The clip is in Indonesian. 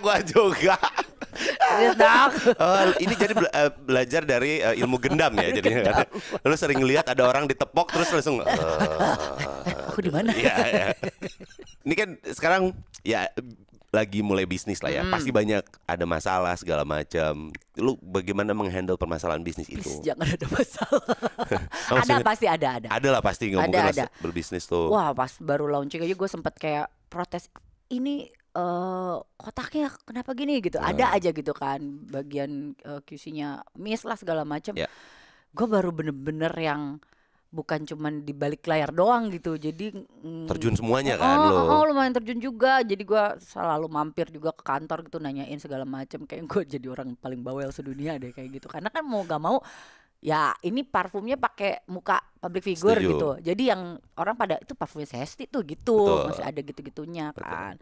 gua juga. oh, ini jadi bela eh, belajar dari uh, ilmu gendam ya jadi lu sering lihat ada orang ditepok terus langsung uh, aku di mana ya, ya. ini kan sekarang ya lagi mulai bisnis lah ya hmm. pasti banyak ada masalah segala macam lu bagaimana menghandle permasalahan bisnis itu Please, jangan ada masalah ada pasti ada ada ada lah pasti nggak mungkin ada. berbisnis tuh wah pas baru launching aja gue sempet kayak protes ini uh, kotaknya kenapa gini gitu, ada aja gitu kan bagian, uh, eh, QC-nya miss lah segala macam. yeah. Gue baru bener-bener yang bukan cuman di balik layar doang gitu jadi, mm, Terjun semuanya semuanya eh, kan oh, Oh lumayan terjun juga jadi gue selalu mampir juga ke kantor gitu nanyain segala macam Kayak gue jadi orang paling bawel sedunia deh kayak gitu karena kan mau gak mau, ya ini parfumnya pakai muka public figure Setuju. gitu jadi yang orang pada itu parfumnya Sesti tuh gitu masih ada gitu-gitunya Betul. kan.